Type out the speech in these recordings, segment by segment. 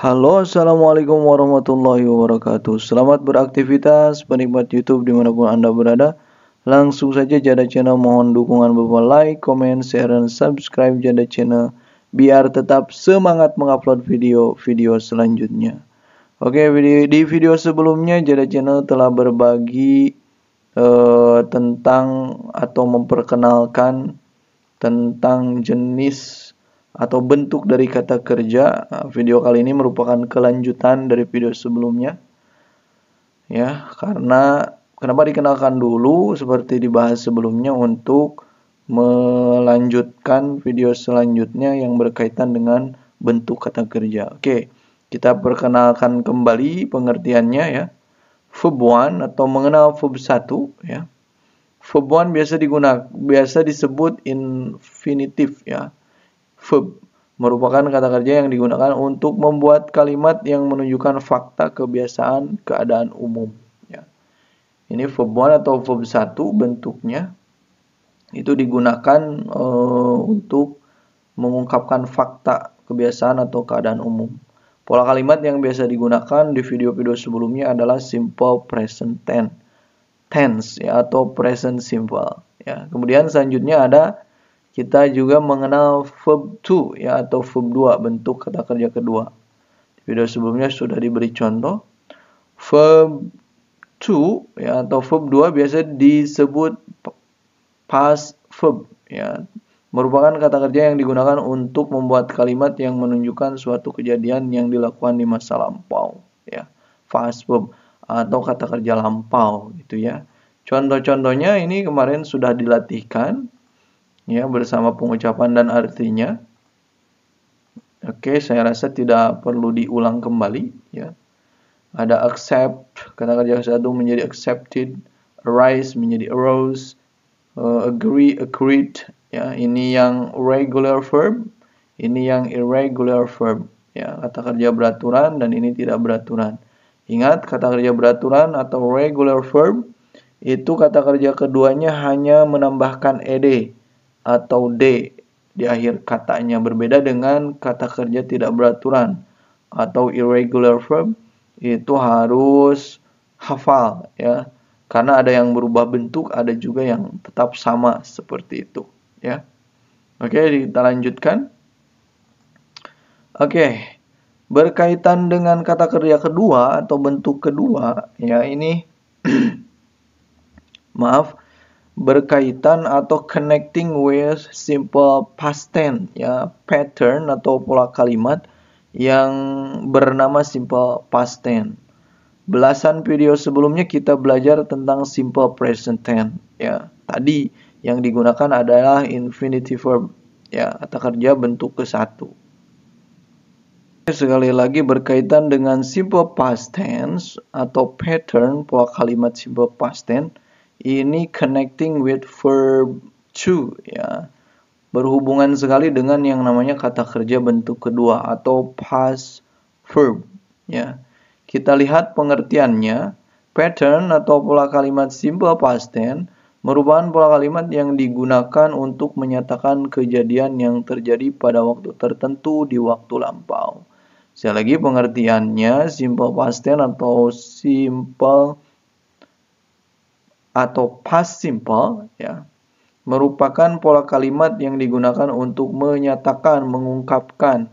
Halo, assalamualaikum warahmatullahi wabarakatuh. Selamat beraktivitas, penikmat YouTube dimanapun anda berada. Langsung saja Jada Channel mohon dukungan berupa like, comment, share, dan subscribe Jada Channel biar tetap semangat mengupload video-video selanjutnya. Oke, di video sebelumnya Jada Channel telah berbagi Eh, tentang atau memperkenalkan tentang jenis atau bentuk dari kata kerja. Video kali ini merupakan kelanjutan dari video sebelumnya. Ya, karena kenapa dikenalkan dulu seperti dibahas sebelumnya untuk melanjutkan video selanjutnya yang berkaitan dengan bentuk kata kerja. Oke, kita perkenalkan kembali pengertiannya ya verb 1 atau mengenal verb 1 ya. Verb 1 biasa digunakan biasa disebut infinitif ya. Verb merupakan kata kerja yang digunakan untuk membuat kalimat yang menunjukkan fakta kebiasaan keadaan umum ya. Ini verb 1 atau verb 1 bentuknya itu digunakan e, untuk mengungkapkan fakta kebiasaan atau keadaan umum. Pola kalimat yang biasa digunakan di video-video sebelumnya adalah simple present tense, tense ya, atau present simple. Ya. Kemudian selanjutnya ada kita juga mengenal verb to ya atau verb 2 bentuk kata kerja kedua. Di video sebelumnya sudah diberi contoh. Verb to ya atau verb 2 biasa disebut past verb ya merupakan kata kerja yang digunakan untuk membuat kalimat yang menunjukkan suatu kejadian yang dilakukan di masa lampau ya past verb atau kata kerja lampau gitu ya contoh-contohnya ini kemarin sudah dilatihkan ya bersama pengucapan dan artinya Oke, saya rasa tidak perlu diulang kembali ya. Ada accept, kata kerja satu menjadi accepted, arise menjadi arose, uh, agree, agreed, ya ini yang regular verb ini yang irregular verb ya kata kerja beraturan dan ini tidak beraturan ingat kata kerja beraturan atau regular verb itu kata kerja keduanya hanya menambahkan ed atau d di akhir katanya berbeda dengan kata kerja tidak beraturan atau irregular verb itu harus hafal ya karena ada yang berubah bentuk ada juga yang tetap sama seperti itu ya. Oke, kita lanjutkan. Oke. Berkaitan dengan kata kerja kedua atau bentuk kedua, ya ini maaf berkaitan atau connecting with simple past tense ya pattern atau pola kalimat yang bernama simple past tense. Belasan video sebelumnya kita belajar tentang simple present tense ya. Tadi yang digunakan adalah infinitive verb ya kata kerja bentuk ke satu sekali lagi berkaitan dengan simple past tense atau pattern pola kalimat simple past tense ini connecting with verb to ya berhubungan sekali dengan yang namanya kata kerja bentuk kedua atau past verb ya kita lihat pengertiannya pattern atau pola kalimat simple past tense merupakan pola kalimat yang digunakan untuk menyatakan kejadian yang terjadi pada waktu tertentu di waktu lampau. Sekali lagi pengertiannya simple past tense atau simple atau past simple ya merupakan pola kalimat yang digunakan untuk menyatakan, mengungkapkan,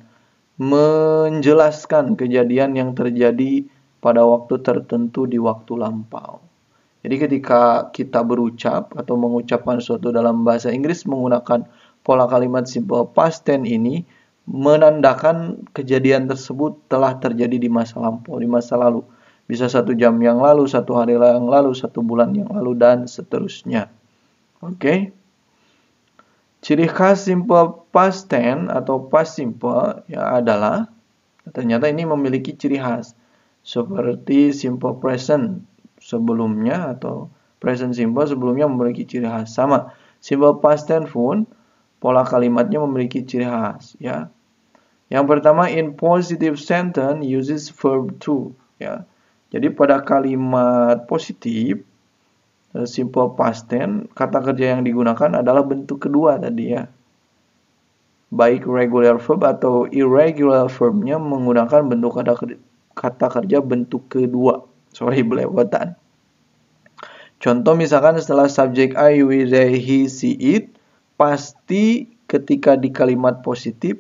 menjelaskan kejadian yang terjadi pada waktu tertentu di waktu lampau. Jadi ketika kita berucap atau mengucapkan sesuatu dalam bahasa Inggris menggunakan pola kalimat simple past tense ini menandakan kejadian tersebut telah terjadi di masa lampau, di masa lalu. Bisa satu jam yang lalu, satu hari yang lalu, satu bulan yang lalu, dan seterusnya. Oke. Okay? Ciri khas simple past tense atau past simple ya adalah ternyata ini memiliki ciri khas seperti simple present sebelumnya atau present simple sebelumnya memiliki ciri khas sama simple past tense pun pola kalimatnya memiliki ciri khas ya yang pertama in positive sentence uses verb to ya jadi pada kalimat positif eh, simple past tense kata kerja yang digunakan adalah bentuk kedua tadi ya baik regular verb atau irregular verbnya menggunakan bentuk kata kerja, kata kerja bentuk kedua sorry belewatan. contoh misalkan setelah subjek I we they he see it pasti ketika di kalimat positif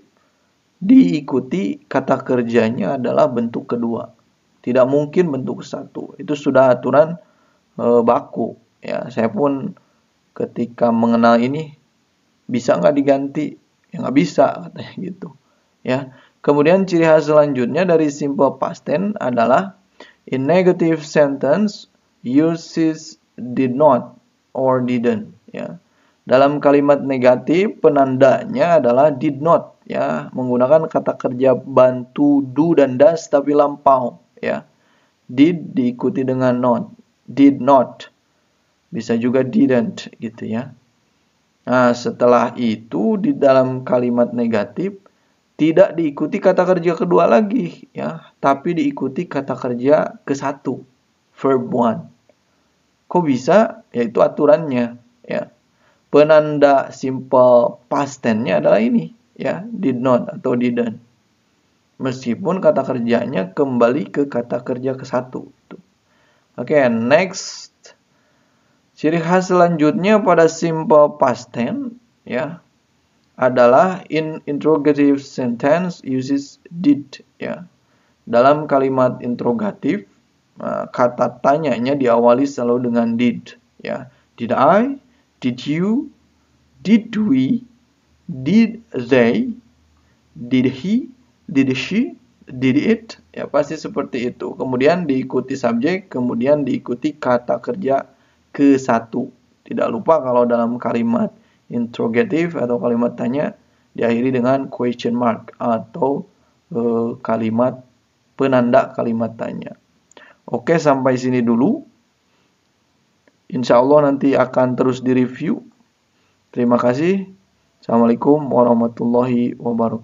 diikuti kata kerjanya adalah bentuk kedua tidak mungkin bentuk satu itu sudah aturan e, baku ya saya pun ketika mengenal ini bisa nggak diganti ya nggak bisa katanya gitu ya kemudian ciri khas selanjutnya dari simple past tense adalah In negative sentence, uses did not or didn't. Ya. Dalam kalimat negatif, penandanya adalah did not. Ya, menggunakan kata kerja bantu, do, dan das, tapi lampau. Ya. Did diikuti dengan not. Did not. Bisa juga didn't, gitu ya. Nah, setelah itu di dalam kalimat negatif tidak diikuti kata kerja kedua lagi ya, tapi diikuti kata kerja ke satu verb one. Kok bisa? Yaitu aturannya ya. Penanda simple past tense-nya adalah ini ya, did not atau didn't. Meskipun kata kerjanya kembali ke kata kerja ke satu. Oke, okay, next. Ciri khas selanjutnya pada simple past tense ya, adalah in interrogative sentence uses did ya. Dalam kalimat interrogatif eh, kata tanyanya diawali selalu dengan did ya. Did I? Did you? Did we? Did they? Did he? Did she? Did it? Ya pasti seperti itu. Kemudian diikuti subjek, kemudian diikuti kata kerja ke satu. Tidak lupa kalau dalam kalimat interrogative atau kalimat tanya diakhiri dengan question mark atau e, kalimat penanda kalimat tanya. Oke, sampai sini dulu. Insya Allah nanti akan terus direview. Terima kasih. Assalamualaikum warahmatullahi wabarakatuh.